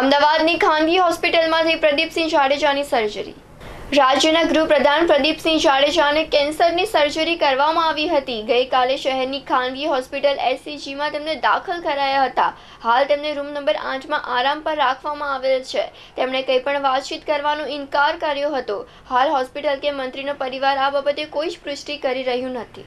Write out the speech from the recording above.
અમદાવાદની ખાનગી હોસ્પિટલમાંથી પ્રદીપસિંહ જાડેજાની સર્જરી રાજ્યના ગૃહપ્રધાન પ્રદીપસિંહ જાડેજાને કેન્સરની સર્જરી કરવામાં આવી હતી ગઈકાલે શહેરની ખાનગી હોસ્પિટલ એસસીજીમાં તેમને દાખલ કરાયા હતા હાલ તેમને રૂમ નંબર આઠમાં આરામ પર રાખવામાં આવેલ છે તેમણે કંઈ પણ વાતચીત કરવાનો ઇનકાર કર્યો હતો હાલ હોસ્પિટલ કે મંત્રીનો પરિવાર આ બાબતે કોઈ જ પુષ્ટિ કરી રહ્યું નથી